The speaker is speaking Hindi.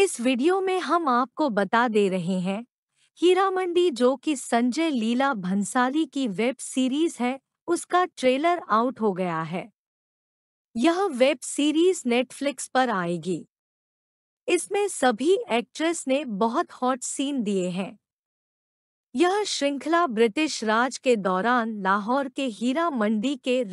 इस वीडियो में हम आपको बता दे रहे हैं हीरा मंडी जो कि संजय लीला भंसाली की वेब सीरीज है उसका ट्रेलर आउट हो गया है यह वेब सीरीज नेटफ्लिक्स पर आएगी इसमें सभी एक्ट्रेस ने बहुत हॉट सीन दिए हैं यह श्रृंखला ब्रिटिश राज के दौरान लाहौर के हीरा मंडी के